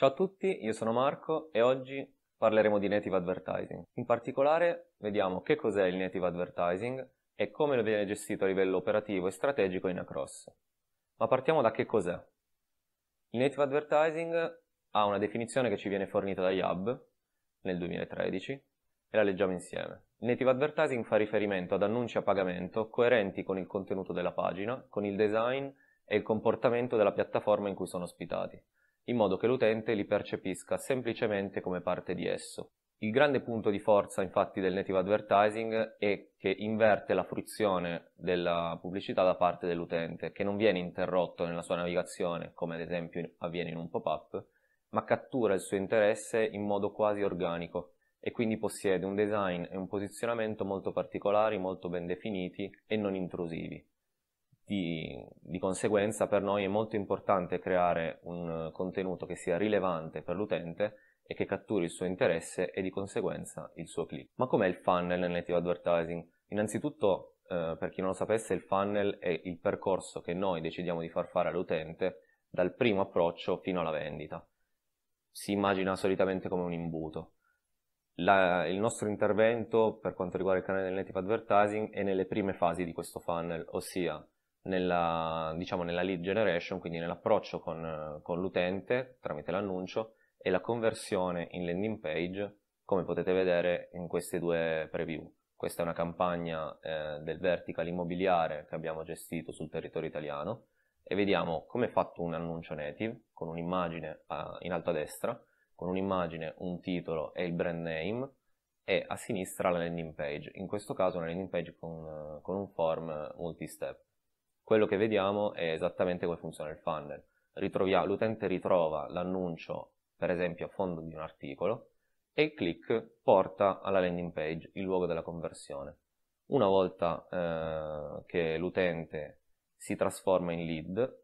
Ciao a tutti, io sono Marco e oggi parleremo di native advertising. In particolare vediamo che cos'è il native advertising e come lo viene gestito a livello operativo e strategico in Across. Ma partiamo da che cos'è. Il native advertising ha una definizione che ci viene fornita dagli hub nel 2013 e la leggiamo insieme. Il native advertising fa riferimento ad annunci a pagamento coerenti con il contenuto della pagina, con il design e il comportamento della piattaforma in cui sono ospitati in modo che l'utente li percepisca semplicemente come parte di esso. Il grande punto di forza infatti del native advertising è che inverte la fruizione della pubblicità da parte dell'utente, che non viene interrotto nella sua navigazione, come ad esempio avviene in un pop-up, ma cattura il suo interesse in modo quasi organico e quindi possiede un design e un posizionamento molto particolari, molto ben definiti e non intrusivi. Di, di, conseguenza per noi è molto importante creare un contenuto che sia rilevante per l'utente e che catturi il suo interesse e di conseguenza il suo click. Ma com'è il funnel nel native advertising? Innanzitutto, eh, per chi non lo sapesse, il funnel è il percorso che noi decidiamo di far fare all'utente dal primo approccio fino alla vendita. Si immagina solitamente come un imbuto. La, il nostro intervento per quanto riguarda il canale del native advertising è nelle prime fasi di questo funnel, ossia nella, diciamo, nella lead generation, quindi nell'approccio con, con l'utente tramite l'annuncio e la conversione in landing page, come potete vedere in queste due preview. Questa è una campagna eh, del vertical immobiliare che abbiamo gestito sul territorio italiano e vediamo come è fatto un annuncio native con un'immagine in alto a destra, con un'immagine, un titolo e il brand name e a sinistra la landing page, in questo caso una landing page con, con un form multi-step quello che vediamo è esattamente come funziona il funnel. Ritrovia, l'utente ritrova l'annuncio, per esempio a fondo di un articolo, e il click porta alla landing page, il luogo della conversione. Una volta eh, che l'utente si trasforma in lead,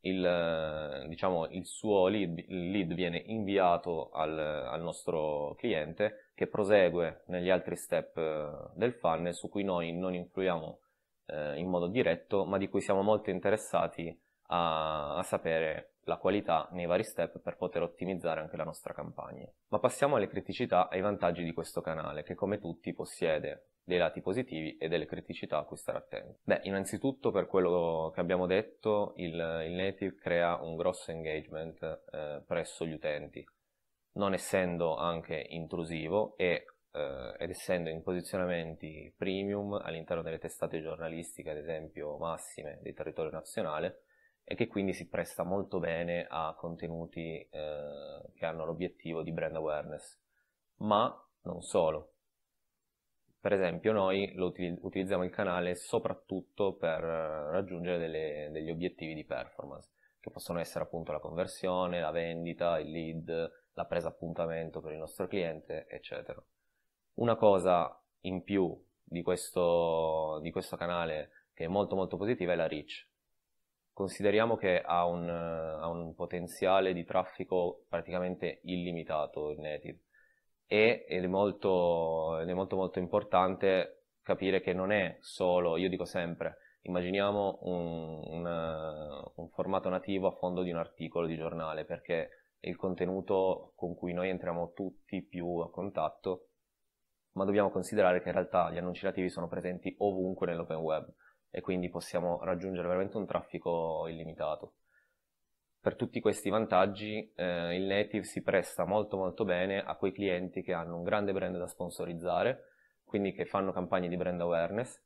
il, diciamo, il suo lead, il lead, viene inviato al, al nostro cliente che prosegue negli altri step eh, del funnel su cui noi non influiamo eh, in modo diretto, ma di cui siamo molto interessati a, a sapere la qualità nei vari step per poter ottimizzare anche la nostra campagna. Ma passiamo alle criticità e ai vantaggi di questo canale, che come tutti possiede dei lati positivi e delle criticità a cui stare attenti. Beh, innanzitutto per quello che abbiamo detto, il, il native crea un grosso engagement eh, presso gli utenti, non essendo anche intrusivo e eh, ed essendo in posizionamenti premium all'interno delle testate giornalistiche, ad esempio massime del territorio nazionale, e che quindi si presta molto bene a contenuti eh, che hanno l'obiettivo di brand awareness, ma non solo. Per esempio noi util- utilizziamo il canale soprattutto per eh, raggiungere delle, degli obiettivi di performance, che possono essere appunto la conversione, la vendita, il lead, la presa appuntamento per il nostro cliente, eccetera. Una cosa in più di questo, di questo canale che è molto molto positiva è la reach. Consideriamo che ha un, ha un potenziale di traffico praticamente illimitato il native e ed è, molto, ed è molto molto importante capire che non è solo, io dico sempre, immaginiamo un, un, un, formato nativo a fondo di un articolo di giornale perché è il contenuto con cui noi entriamo tutti più a contatto ma dobbiamo considerare che in realtà gli annunci nativi sono presenti ovunque nell'open web e quindi possiamo raggiungere veramente un traffico illimitato. Per tutti questi vantaggi eh, il native si presta molto molto bene a quei clienti che hanno un grande brand da sponsorizzare, quindi che fanno campagne di brand awareness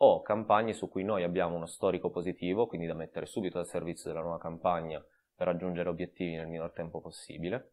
o campagne su cui noi abbiamo uno storico positivo, quindi da mettere subito al servizio della nuova campagna per raggiungere obiettivi nel minor tempo possibile.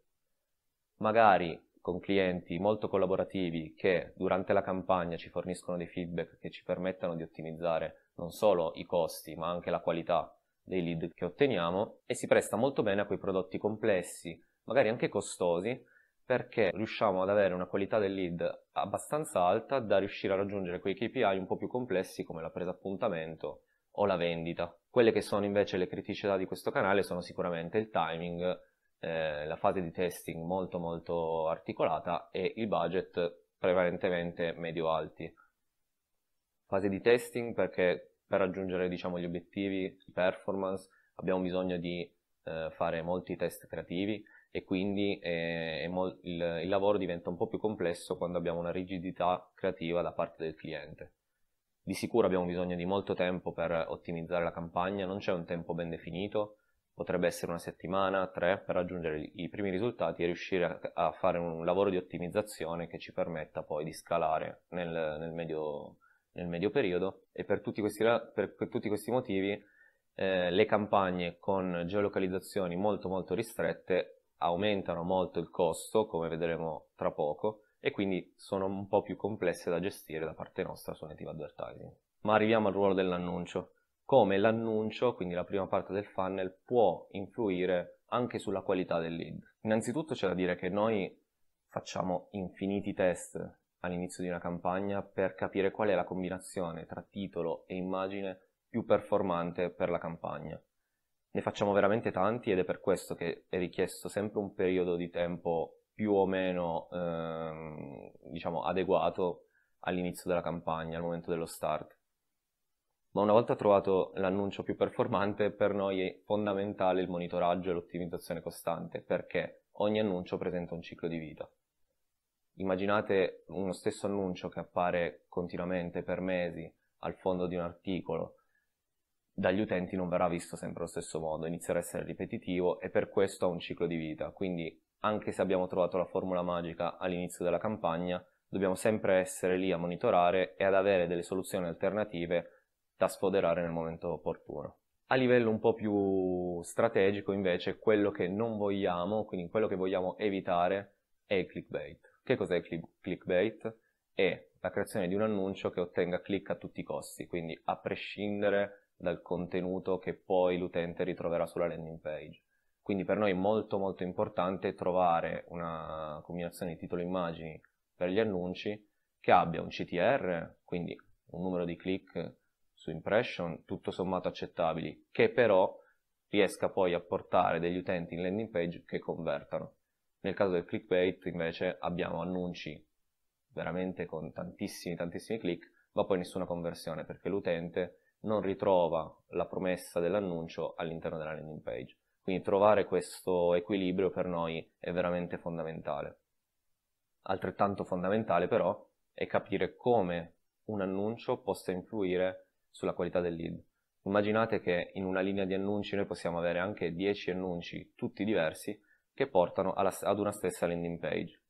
Magari con clienti molto collaborativi che durante la campagna ci forniscono dei feedback che ci permettano di ottimizzare non solo i costi ma anche la qualità dei lead che otteniamo e si presta molto bene a quei prodotti complessi, magari anche costosi, perché riusciamo ad avere una qualità del lead abbastanza alta da riuscire a raggiungere quei KPI un po' più complessi come la presa appuntamento o la vendita. Quelle che sono invece le criticità di questo canale sono sicuramente il timing eh, la fase di testing molto molto articolata e i budget prevalentemente medio-alti. Fase di testing perché per raggiungere diciamo, gli obiettivi di performance abbiamo bisogno di eh, fare molti test creativi e quindi eh, mol- il, il lavoro diventa un po' più complesso quando abbiamo una rigidità creativa da parte del cliente. Di sicuro abbiamo bisogno di molto tempo per ottimizzare la campagna, non c'è un tempo ben definito, potrebbe essere una settimana, tre, per raggiungere i primi risultati e riuscire a, a fare un lavoro di ottimizzazione che ci permetta poi di scalare nel, nel, medio, nel medio, periodo e per tutti questi, per, per tutti questi motivi eh, le campagne con geolocalizzazioni molto molto ristrette aumentano molto il costo, come vedremo tra poco, e quindi sono un po' più complesse da gestire da parte nostra su Native Advertising. Ma arriviamo al ruolo dell'annuncio come l'annuncio, quindi la prima parte del funnel, può influire anche sulla qualità del lead. Innanzitutto c'è da dire che noi facciamo infiniti test all'inizio di una campagna per capire qual è la combinazione tra titolo e immagine più performante per la campagna. Ne facciamo veramente tanti ed è per questo che è richiesto sempre un periodo di tempo più o meno ehm, diciamo adeguato all'inizio della campagna, al momento dello start ma una volta trovato l'annuncio più performante, per noi è fondamentale il monitoraggio e l'ottimizzazione costante, perché ogni annuncio presenta un ciclo di vita. Immaginate uno stesso annuncio che appare continuamente per mesi al fondo di un articolo, dagli utenti non verrà visto sempre allo stesso modo, inizierà a essere ripetitivo e per questo ha un ciclo di vita. Quindi anche se abbiamo trovato la formula magica all'inizio della campagna, dobbiamo sempre essere lì a monitorare e ad avere delle soluzioni alternative da sfoderare nel momento opportuno. A livello un po' più strategico invece quello che non vogliamo, quindi quello che vogliamo evitare è il clickbait. Che cos'è il clickbait? È la creazione di un annuncio che ottenga click a tutti i costi, quindi a prescindere dal contenuto che poi l'utente ritroverà sulla landing page. Quindi per noi è molto molto importante trovare una combinazione di titolo immagini per gli annunci che abbia un CTR, quindi un numero di click su impression tutto sommato accettabili, che però riesca poi a portare degli utenti in landing page che convertano. Nel caso del clickbait invece abbiamo annunci veramente con tantissimi tantissimi click, ma poi nessuna conversione perché l'utente non ritrova la promessa dell'annuncio all'interno della landing page. Quindi trovare questo equilibrio per noi è veramente fondamentale. Altrettanto fondamentale però è capire come un annuncio possa influire sulla qualità del lead. Immaginate che in una linea di annunci noi possiamo avere anche 10 annunci, tutti diversi, che portano alla, ad una stessa landing page.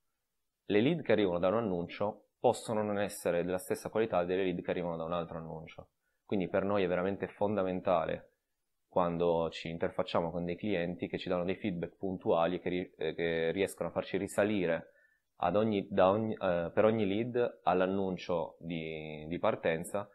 Le lead che arrivano da un annuncio possono non essere della stessa qualità delle lead che arrivano da un altro annuncio. Quindi per noi è veramente fondamentale quando ci interfacciamo con dei clienti che ci danno dei feedback puntuali che, eh, che riescono a farci risalire ogni, ogni, eh, per ogni lead all'annuncio di, di partenza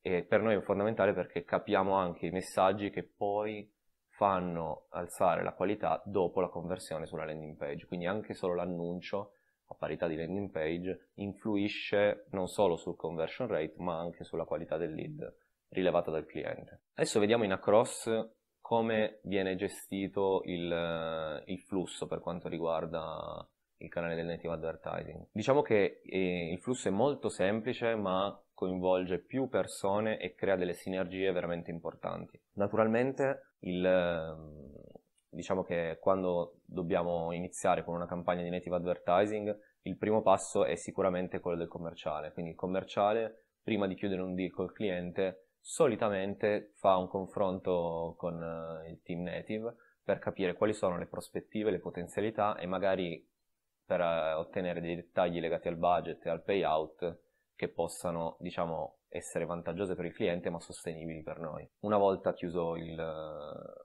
e per noi è fondamentale perché capiamo anche i messaggi che poi fanno alzare la qualità dopo la conversione sulla landing page, quindi anche solo l'annuncio a parità di landing page influisce non solo sul conversion rate ma anche sulla qualità del lead rilevata dal cliente. Adesso vediamo in Across come viene gestito il, il flusso per quanto riguarda il canale del native advertising. Diciamo che eh, il flusso è molto semplice ma coinvolge più persone e crea delle sinergie veramente importanti. Naturalmente il, ehm, diciamo che quando dobbiamo iniziare con una campagna di native advertising il primo passo è sicuramente quello del commerciale, quindi il commerciale prima di chiudere un deal col cliente solitamente fa un confronto con eh, il team native per capire quali sono le prospettive, le potenzialità e magari per eh, ottenere dei dettagli legati al budget e al payout che possano, diciamo, essere vantaggiose per il cliente ma sostenibili per noi. Una volta chiuso il,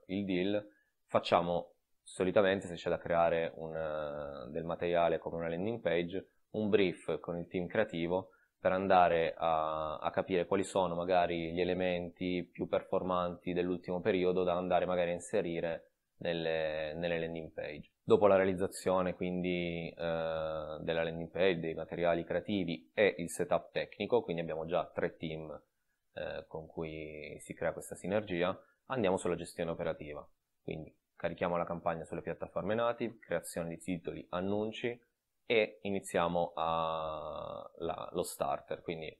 il deal, facciamo solitamente, se c'è da creare un, del materiale come una landing page, un brief con il team creativo per andare a, a, capire quali sono magari gli elementi più performanti dell'ultimo periodo da andare magari a inserire nelle, nelle landing page dopo la realizzazione quindi eh, della landing page, dei materiali creativi e il setup tecnico, quindi abbiamo già tre team eh, con cui si crea questa sinergia, andiamo sulla gestione operativa. Quindi carichiamo la campagna sulle piattaforme native, creazione di titoli, annunci e iniziamo la, lo starter, quindi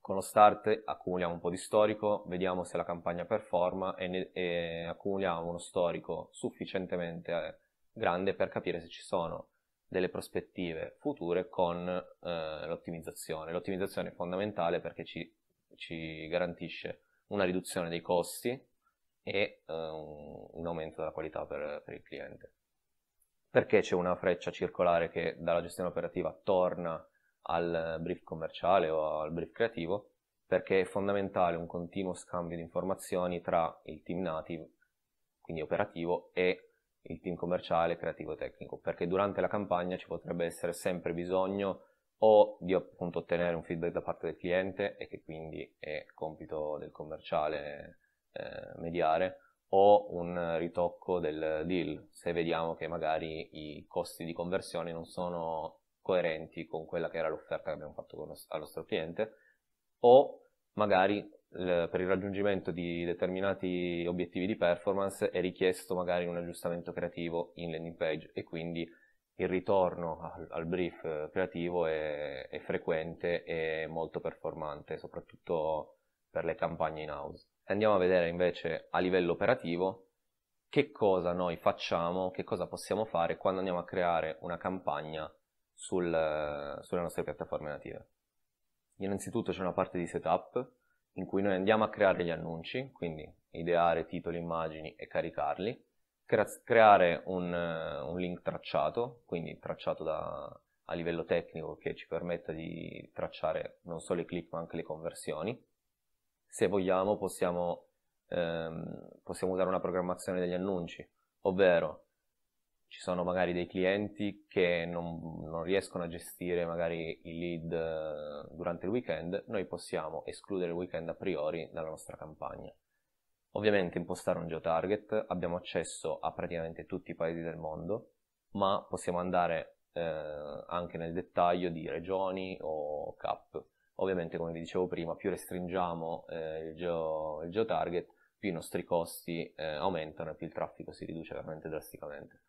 con lo start accumuliamo un po' di storico, vediamo se la campagna performa e, ne, e accumuliamo uno storico sufficientemente eh, grande per capire se ci sono delle prospettive future con eh, l'ottimizzazione. L'ottimizzazione è fondamentale perché ci, ci, garantisce una riduzione dei costi e eh, un, un, aumento della qualità per, per il cliente. Perché c'è una freccia circolare che dalla gestione operativa torna al brief commerciale o al brief creativo? Perché è fondamentale un continuo scambio di informazioni tra il team native, quindi operativo, e il team commerciale, creativo e tecnico, perché durante la campagna ci potrebbe essere sempre bisogno o di appunto ottenere un feedback da parte del cliente e che quindi è compito del commerciale eh, mediare o un ritocco del deal se vediamo che magari i costi di conversione non sono coerenti con quella che era l'offerta che abbiamo fatto con, al nostro cliente o magari per il raggiungimento di determinati obiettivi di performance è richiesto magari un aggiustamento creativo in landing page e quindi il ritorno al, al brief eh, creativo è, è, frequente e molto performante, soprattutto per le campagne in house. Andiamo a vedere invece a livello operativo che cosa noi facciamo, che cosa possiamo fare quando andiamo a creare una campagna sul, eh, sulle nostre piattaforme native. Innanzitutto c'è una parte di setup in cui noi andiamo a creare gli annunci, quindi ideare titoli, immagini e caricarli, creare un, eh, un link tracciato, quindi tracciato da, a livello tecnico che ci permetta di tracciare non solo i click ma anche le conversioni. Se vogliamo possiamo, ehm, possiamo usare una programmazione degli annunci, ovvero ci sono magari dei clienti che non, non riescono a gestire magari i lead eh, durante il weekend, noi possiamo escludere il weekend a priori dalla nostra campagna. Ovviamente impostare un geotarget, abbiamo accesso a praticamente tutti i paesi del mondo, ma possiamo andare eh, anche nel dettaglio di regioni o cap. Ovviamente, come vi dicevo prima, più restringiamo eh, il, geo, il geotarget, più i nostri costi eh, aumentano e più il traffico si riduce veramente drasticamente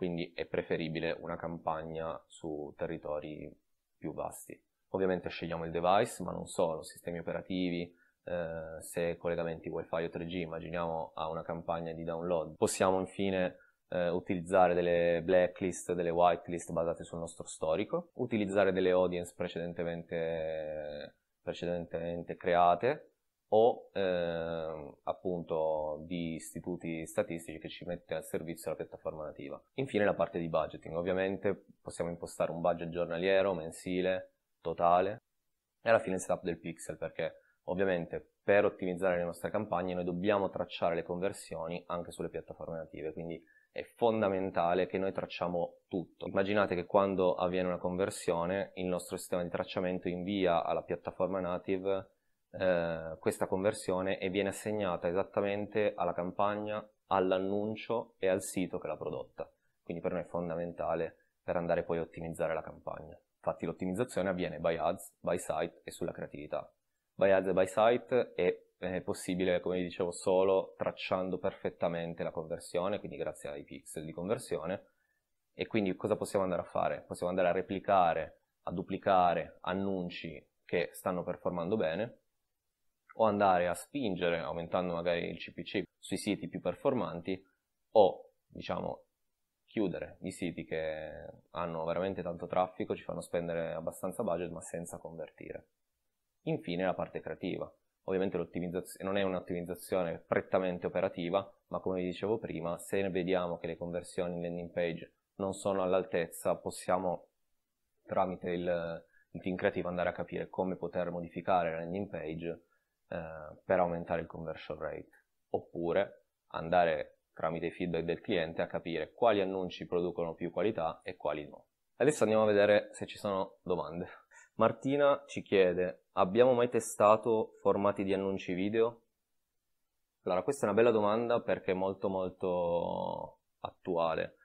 quindi è preferibile una campagna su territori più vasti. Ovviamente scegliamo il device, ma non solo, sistemi operativi, eh, se collegamenti wifi o 3G, immaginiamo a una campagna di download. Possiamo infine eh, utilizzare delle blacklist, delle whitelist basate sul nostro storico, utilizzare delle audience precedentemente, precedentemente create o eh, appunto di istituti statistici che ci mette al servizio la piattaforma nativa. Infine la parte di budgeting, ovviamente possiamo impostare un budget giornaliero, mensile, totale e alla fine il setup del pixel perché ovviamente per ottimizzare le nostre campagne noi dobbiamo tracciare le conversioni anche sulle piattaforme native, quindi è fondamentale che noi tracciamo tutto. Immaginate che quando avviene una conversione il nostro sistema di tracciamento invia alla piattaforma native eh, questa conversione e viene assegnata esattamente alla campagna, all'annuncio e al sito che l'ha prodotta. Quindi per noi è fondamentale per andare poi a ottimizzare la campagna. Infatti l'ottimizzazione avviene by ads, by site e sulla creatività. By ads e by site è, è possibile, come vi dicevo, solo tracciando perfettamente la conversione, quindi grazie ai pixel di conversione. E quindi cosa possiamo andare a fare? Possiamo andare a replicare, a duplicare annunci che stanno performando bene o andare a spingere aumentando magari il CPC sui siti più performanti o diciamo chiudere i siti che hanno veramente tanto traffico, ci fanno spendere abbastanza budget ma senza convertire. Infine la parte creativa. Ovviamente non è un'ottimizzazione prettamente operativa, ma come vi dicevo prima, se vediamo che le conversioni in landing page non sono all'altezza, possiamo tramite il, il team creative andare a capire come poter modificare la landing page eh, per aumentare il conversion rate, oppure andare tramite i feedback del cliente a capire quali annunci producono più qualità e quali no. Adesso andiamo a vedere se ci sono domande. Martina ci chiede, abbiamo mai testato formati di annunci video? Allora, questa è una bella domanda perché è molto molto attuale.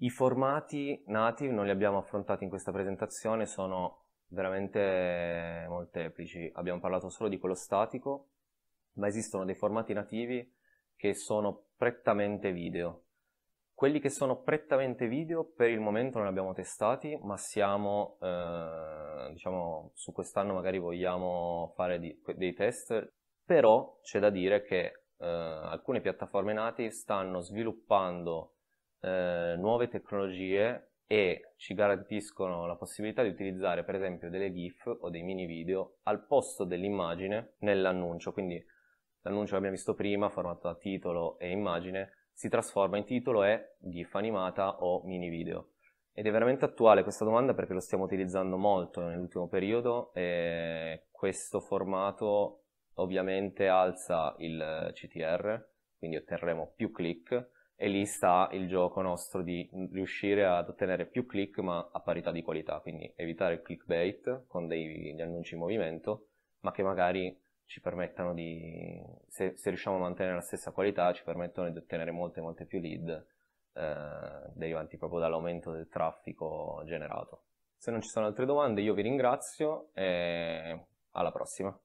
I formati nativi non li abbiamo affrontati in questa presentazione, sono veramente molteplici. Abbiamo parlato solo di quello statico, ma esistono dei formati nativi che sono prettamente video. Quelli che sono prettamente video per il momento non li abbiamo testati, ma siamo, eh, diciamo, su quest'anno magari vogliamo fare di, dei test, però c'è da dire che eh, alcune piattaforme nati stanno sviluppando eh, nuove tecnologie e ci garantiscono la possibilità di utilizzare per esempio delle GIF o dei mini video al posto dell'immagine nell'annuncio, quindi l'annuncio che abbiamo visto prima, formato da titolo e immagine, si trasforma in titolo e GIF animata o mini video. Ed è veramente attuale questa domanda perché lo stiamo utilizzando molto nell'ultimo periodo e questo formato ovviamente alza il CTR, quindi otterremo più click e lì sta il gioco nostro di riuscire ad ottenere più click ma a parità di qualità, quindi evitare il clickbait con degli annunci in movimento, ma che magari ci permettano di, se, se, riusciamo a mantenere la stessa qualità, ci permettono di ottenere molte molte più lead eh, derivanti proprio dall'aumento del traffico generato. Se non ci sono altre domande io vi ringrazio e alla prossima.